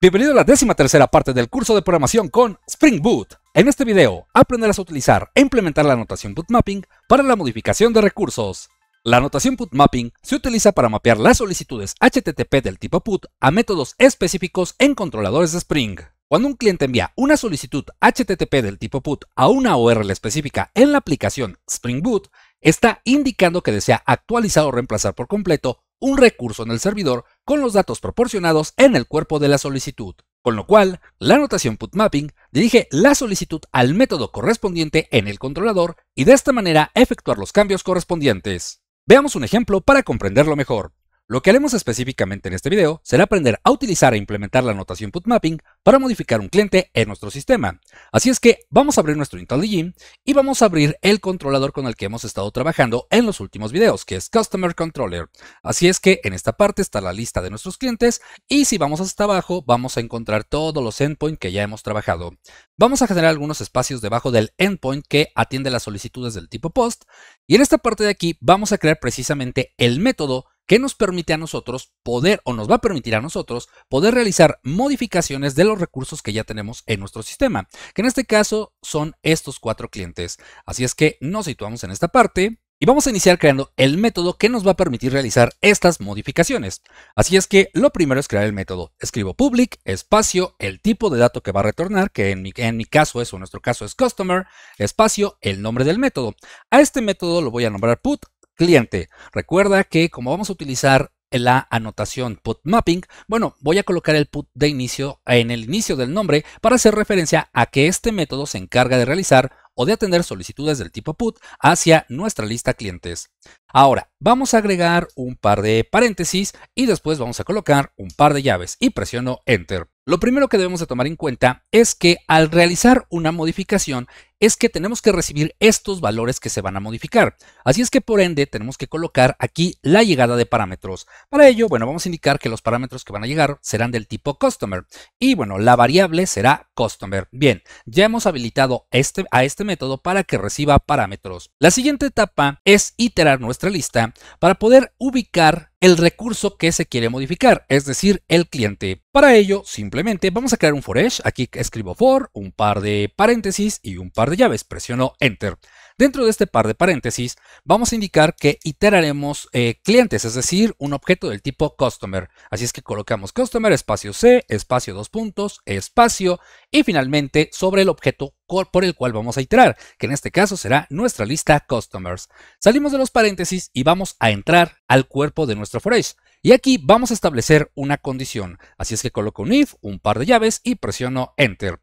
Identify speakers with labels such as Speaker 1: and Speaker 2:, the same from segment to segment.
Speaker 1: Bienvenido a la décima tercera parte del curso de programación con Spring Boot. En este video aprenderás a utilizar e implementar la anotación Mapping para la modificación de recursos. La anotación Mapping se utiliza para mapear las solicitudes HTTP del tipo put a métodos específicos en controladores de Spring. Cuando un cliente envía una solicitud HTTP del tipo put a una URL específica en la aplicación Spring Boot, está indicando que desea actualizar o reemplazar por completo un recurso en el servidor con los datos proporcionados en el cuerpo de la solicitud, con lo cual la anotación put mapping dirige la solicitud al método correspondiente en el controlador y de esta manera efectuar los cambios correspondientes. Veamos un ejemplo para comprenderlo mejor. Lo que haremos específicamente en este video será aprender a utilizar e implementar la anotación put mapping para modificar un cliente en nuestro sistema. Así es que vamos a abrir nuestro IntelliJ y vamos a abrir el controlador con el que hemos estado trabajando en los últimos videos, que es Customer Controller. Así es que en esta parte está la lista de nuestros clientes y si vamos hasta abajo vamos a encontrar todos los endpoints que ya hemos trabajado. Vamos a generar algunos espacios debajo del endpoint que atiende las solicitudes del tipo post y en esta parte de aquí vamos a crear precisamente el método que nos permite a nosotros poder o nos va a permitir a nosotros poder realizar modificaciones de los recursos que ya tenemos en nuestro sistema, que en este caso son estos cuatro clientes. Así es que nos situamos en esta parte y vamos a iniciar creando el método que nos va a permitir realizar estas modificaciones. Así es que lo primero es crear el método. Escribo public, espacio, el tipo de dato que va a retornar, que en mi, en mi caso es, o en nuestro caso es customer, espacio, el nombre del método. A este método lo voy a nombrar put cliente. Recuerda que como vamos a utilizar la anotación put mapping, bueno, voy a colocar el put de inicio en el inicio del nombre para hacer referencia a que este método se encarga de realizar o de atender solicitudes del tipo put hacia nuestra lista clientes. Ahora, vamos a agregar un par de paréntesis y después vamos a colocar un par de llaves y presiono Enter. Lo primero que debemos de tomar en cuenta es que al realizar una modificación es que tenemos que recibir estos valores que se van a modificar. Así es que por ende tenemos que colocar aquí la llegada de parámetros. Para ello, bueno, vamos a indicar que los parámetros que van a llegar serán del tipo customer y bueno, la variable será customer. Bien, ya hemos habilitado este, a este método para que reciba parámetros. La siguiente etapa es iterar nuestra lista para poder ubicar el recurso que se quiere modificar, es decir, el cliente. Para ello, simplemente vamos a crear un foresh. Aquí escribo for, un par de paréntesis y un par de llaves. Presiono Enter. Dentro de este par de paréntesis, vamos a indicar que iteraremos eh, clientes, es decir, un objeto del tipo customer. Así es que colocamos customer, espacio C, espacio dos puntos, espacio y finalmente sobre el objeto por el cual vamos a iterar, que en este caso será nuestra lista customers. Salimos de los paréntesis y vamos a entrar al cuerpo de nuestro for Y aquí vamos a establecer una condición. Así es que coloco un if, un par de llaves y presiono enter.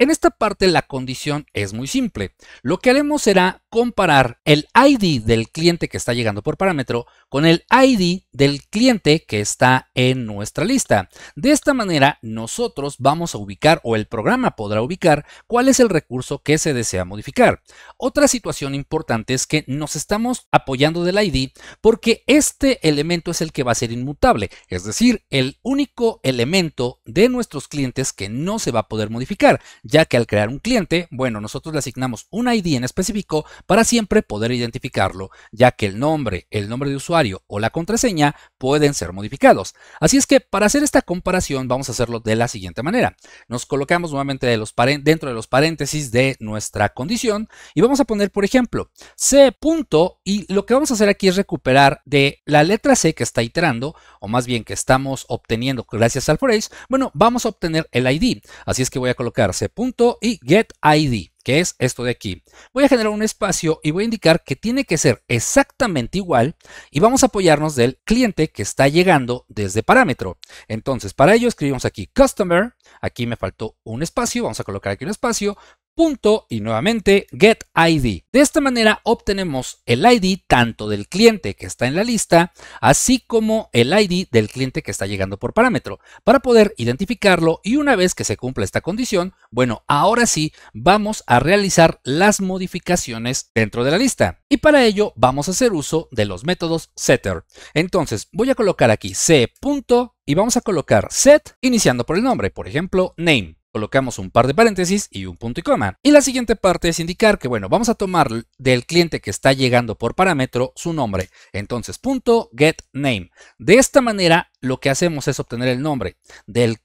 Speaker 1: En esta parte la condición es muy simple. Lo que haremos será comparar el ID del cliente que está llegando por parámetro con el ID del cliente que está en nuestra lista. De esta manera nosotros vamos a ubicar o el programa podrá ubicar cuál es el recurso que se desea modificar. Otra situación importante es que nos estamos apoyando del ID porque este elemento es el que va a ser inmutable, es decir, el único elemento de nuestros clientes que no se va a poder modificar ya que al crear un cliente, bueno, nosotros le asignamos un ID en específico para siempre poder identificarlo, ya que el nombre, el nombre de usuario o la contraseña pueden ser modificados. Así es que para hacer esta comparación vamos a hacerlo de la siguiente manera. Nos colocamos nuevamente dentro de los paréntesis de nuestra condición y vamos a poner, por ejemplo, C. y lo que vamos a hacer aquí es recuperar de la letra C que está iterando, o más bien que estamos obteniendo gracias al phrase, bueno, vamos a obtener el ID. Así es que voy a colocar C. Punto y get ID, que es esto de aquí. Voy a generar un espacio y voy a indicar que tiene que ser exactamente igual y vamos a apoyarnos del cliente que está llegando desde parámetro. Entonces, para ello escribimos aquí customer, aquí me faltó un espacio, vamos a colocar aquí un espacio, punto y nuevamente get ID. De esta manera obtenemos el ID tanto del cliente que está en la lista, así como el ID del cliente que está llegando por parámetro, para poder identificarlo y una vez que se cumpla esta condición, bueno, ahora sí vamos a realizar las modificaciones dentro de la lista. Y para ello vamos a hacer uso de los métodos setter. Entonces voy a colocar aquí c. Punto, y vamos a colocar set iniciando por el nombre, por ejemplo, name colocamos un par de paréntesis y un punto y coma. Y la siguiente parte es indicar que, bueno, vamos a tomar del cliente que está llegando por parámetro su nombre. Entonces, punto get name. De esta manera lo que hacemos es obtener el nombre del,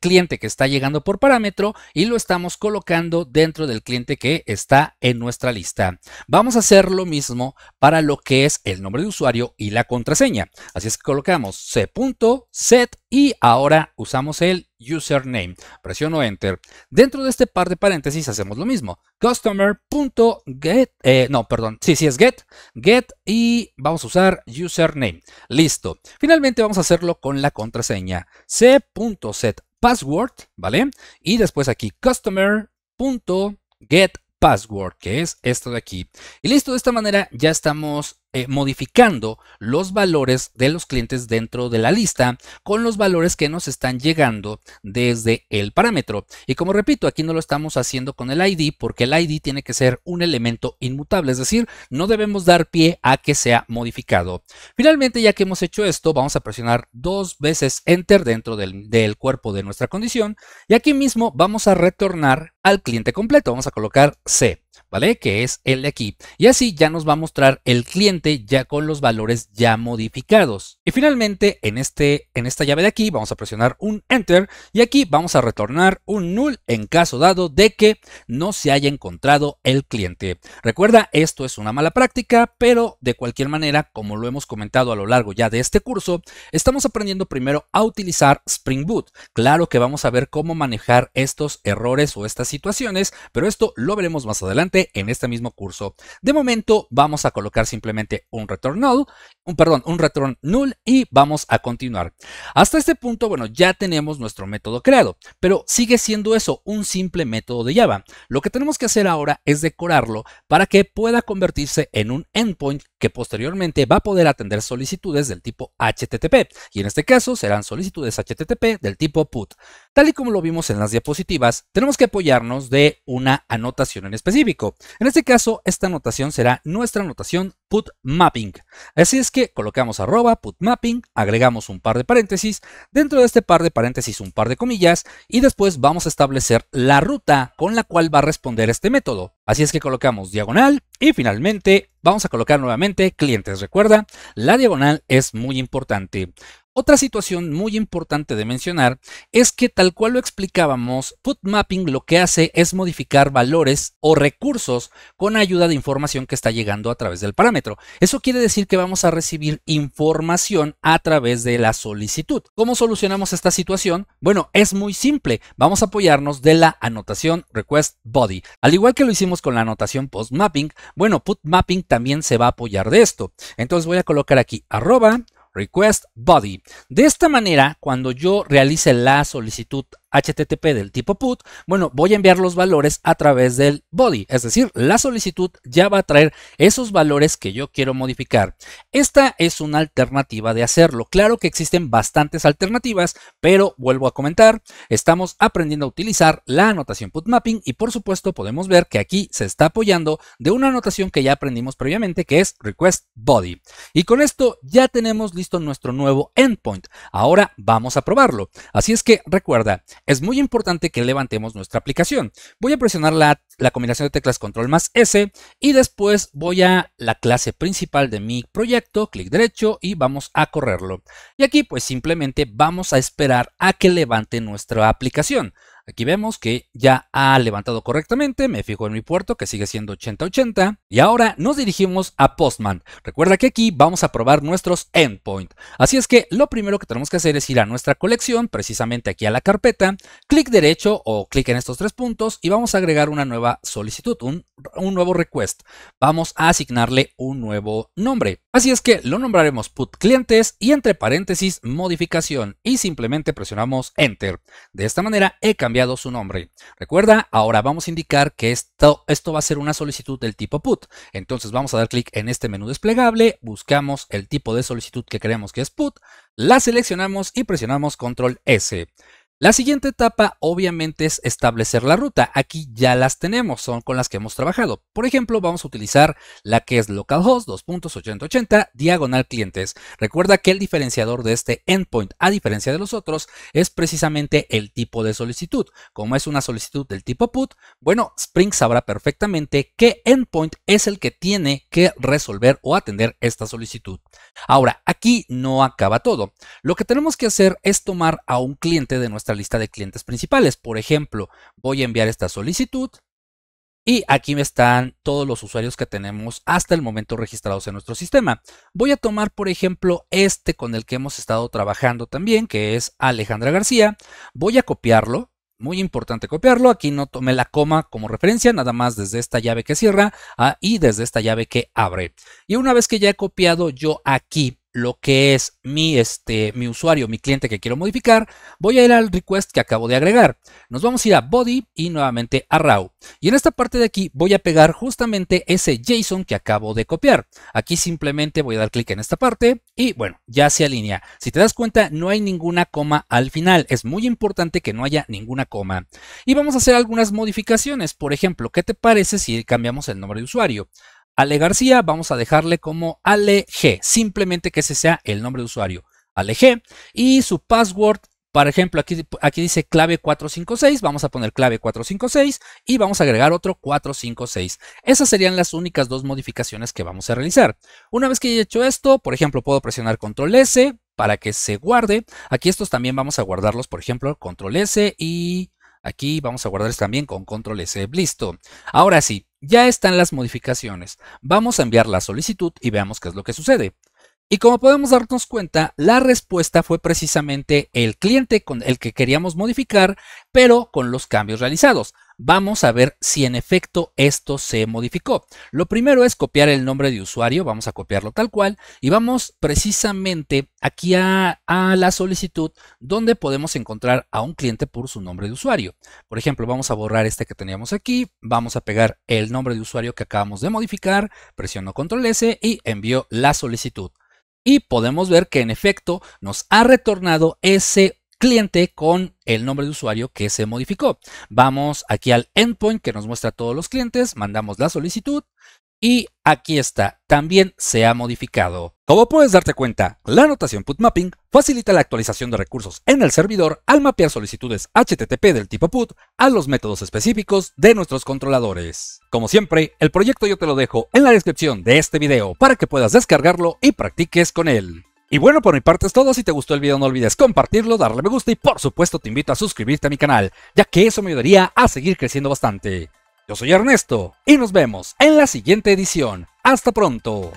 Speaker 1: cliente que está llegando por parámetro y lo estamos colocando dentro del cliente que está en nuestra lista. Vamos a hacer lo mismo para lo que es el nombre de usuario y la contraseña. Así es que colocamos c.set y ahora usamos el username. Presiono enter. Dentro de este par de paréntesis hacemos lo mismo. Customer.get, eh, no, perdón, sí, sí es get, get y vamos a usar username. Listo. Finalmente vamos a hacerlo con la contraseña c.setPassword, ¿vale? Y después aquí customer.getPassword, que es esto de aquí. Y listo, de esta manera ya estamos eh, modificando los valores de los clientes dentro de la lista con los valores que nos están llegando desde el parámetro. Y como repito, aquí no lo estamos haciendo con el ID porque el ID tiene que ser un elemento inmutable, es decir, no debemos dar pie a que sea modificado. Finalmente, ya que hemos hecho esto, vamos a presionar dos veces Enter dentro del, del cuerpo de nuestra condición y aquí mismo vamos a retornar al cliente completo. Vamos a colocar C. ¿vale? Que es el de aquí. Y así ya nos va a mostrar el cliente ya con los valores ya modificados. Y finalmente, en, este, en esta llave de aquí, vamos a presionar un Enter y aquí vamos a retornar un null en caso dado de que no se haya encontrado el cliente. Recuerda, esto es una mala práctica, pero de cualquier manera, como lo hemos comentado a lo largo ya de este curso, estamos aprendiendo primero a utilizar Spring Boot. Claro que vamos a ver cómo manejar estos errores o estas situaciones, pero esto lo veremos más adelante en este mismo curso. De momento vamos a colocar simplemente un return null, un perdón, un return null y vamos a continuar. Hasta este punto, bueno, ya tenemos nuestro método creado, pero sigue siendo eso, un simple método de Java. Lo que tenemos que hacer ahora es decorarlo para que pueda convertirse en un endpoint que posteriormente va a poder atender solicitudes del tipo HTTP, y en este caso serán solicitudes HTTP del tipo PUT. Tal y como lo vimos en las diapositivas, tenemos que apoyarnos de una anotación en específico. En este caso, esta anotación será nuestra anotación put mapping. Así es que colocamos arroba mapping, agregamos un par de paréntesis, dentro de este par de paréntesis un par de comillas y después vamos a establecer la ruta con la cual va a responder este método. Así es que colocamos diagonal y finalmente vamos a colocar nuevamente clientes. Recuerda, la diagonal es muy importante. Otra situación muy importante de mencionar es que tal cual lo explicábamos, put mapping lo que hace es modificar valores o recursos con ayuda de información que está llegando a través del parámetro. Eso quiere decir que vamos a recibir información a través de la solicitud. ¿Cómo solucionamos esta situación? Bueno, es muy simple. Vamos a apoyarnos de la anotación request body. Al igual que lo hicimos con la anotación post mapping, bueno, put mapping también se va a apoyar de esto. Entonces voy a colocar aquí arroba request body. De esta manera, cuando yo realice la solicitud HTTP del tipo put, bueno, voy a enviar los valores a través del body, es decir, la solicitud ya va a traer esos valores que yo quiero modificar. Esta es una alternativa de hacerlo. Claro que existen bastantes alternativas, pero vuelvo a comentar, estamos aprendiendo a utilizar la anotación put mapping y por supuesto podemos ver que aquí se está apoyando de una anotación que ya aprendimos previamente que es request body. Y con esto ya tenemos listo nuestro nuevo endpoint. Ahora vamos a probarlo. Así es que recuerda, es muy importante que levantemos nuestra aplicación. Voy a presionar la, combinación de teclas control más S y después voy a la clase principal de mi proyecto, clic derecho y vamos a correrlo. Y aquí pues simplemente vamos a esperar a que levante nuestra aplicación. Aquí vemos que ya ha levantado correctamente, me fijo en mi puerto que sigue siendo 8080 y ahora nos dirigimos a Postman. Recuerda que aquí vamos a probar nuestros endpoint. Así es que lo primero que tenemos que hacer es ir a nuestra colección, precisamente aquí a la carpeta, clic derecho o clic en estos tres puntos y vamos a agregar una nueva solicitud, un, un nuevo request. Vamos a asignarle un nuevo nombre. Así es que lo nombraremos put clientes y entre paréntesis modificación y simplemente presionamos enter. De esta manera he cambiado su nombre. Recuerda, ahora vamos a indicar que esto, esto va a ser una solicitud del tipo put. Entonces vamos a dar clic en este menú desplegable, buscamos el tipo de solicitud que creemos que es put, la seleccionamos y presionamos control S. La siguiente etapa obviamente es establecer la ruta. Aquí ya las tenemos, son con las que hemos trabajado. Por ejemplo, vamos a utilizar la que es localhost 2.880 diagonal clientes. Recuerda que el diferenciador de este endpoint, a diferencia de los otros, es precisamente el tipo de solicitud. Como es una solicitud del tipo put, bueno, Spring sabrá perfectamente qué endpoint es el que tiene que resolver o atender esta solicitud. Ahora, aquí no acaba todo. Lo que tenemos que hacer es tomar a un cliente de nuestra lista de clientes principales. Por ejemplo, voy a enviar esta solicitud y aquí me están todos los usuarios que tenemos hasta el momento registrados en nuestro sistema. Voy a tomar, por ejemplo, este con el que hemos estado trabajando también, que es Alejandra García. Voy a copiarlo, muy importante copiarlo. Aquí no tomé la coma como referencia, nada más desde esta llave que cierra ah, y desde esta llave que abre. Y una vez que ya he copiado yo aquí lo que es mi, este, mi usuario, mi cliente que quiero modificar, voy a ir al request que acabo de agregar. Nos vamos a ir a body y nuevamente a raw. Y en esta parte de aquí voy a pegar justamente ese JSON que acabo de copiar. Aquí simplemente voy a dar clic en esta parte y bueno, ya se alinea. Si te das cuenta, no hay ninguna coma al final. Es muy importante que no haya ninguna coma. Y vamos a hacer algunas modificaciones. Por ejemplo, ¿qué te parece si cambiamos el nombre de usuario? Ale García, vamos a dejarle como Ale simplemente que ese sea el nombre de usuario, Ale y su password, por ejemplo, aquí, aquí dice clave 456, vamos a poner clave 456 y vamos a agregar otro 456. Esas serían las únicas dos modificaciones que vamos a realizar. Una vez que he hecho esto, por ejemplo, puedo presionar control S para que se guarde. Aquí estos también vamos a guardarlos, por ejemplo, control S y... Aquí vamos a guardarles también con control S. Listo. Ahora sí, ya están las modificaciones. Vamos a enviar la solicitud y veamos qué es lo que sucede. Y como podemos darnos cuenta, la respuesta fue precisamente el cliente con el que queríamos modificar, pero con los cambios realizados. Vamos a ver si en efecto esto se modificó. Lo primero es copiar el nombre de usuario, vamos a copiarlo tal cual y vamos precisamente aquí a, la solicitud donde podemos encontrar a un cliente por su nombre de usuario. Por ejemplo, vamos a borrar este que teníamos aquí, vamos a pegar el nombre de usuario que acabamos de modificar, presiono control S y envío la solicitud y podemos ver que en efecto nos ha retornado ese cliente con el nombre de usuario que se modificó. Vamos aquí al endpoint que nos muestra a todos los clientes, mandamos la solicitud y aquí está, también se ha modificado. Como puedes darte cuenta, la anotación put mapping facilita la actualización de recursos en el servidor al mapear solicitudes HTTP del tipo put a los métodos específicos de nuestros controladores. Como siempre, el proyecto yo te lo dejo en la descripción de este video para que puedas descargarlo y practiques con él. Y bueno, por mi parte es todo. Si te gustó el video no olvides compartirlo, darle me gusta y por supuesto te invito a suscribirte a mi canal, ya que eso me ayudaría a seguir creciendo bastante. Yo soy Ernesto y nos vemos en la siguiente edición. Hasta pronto.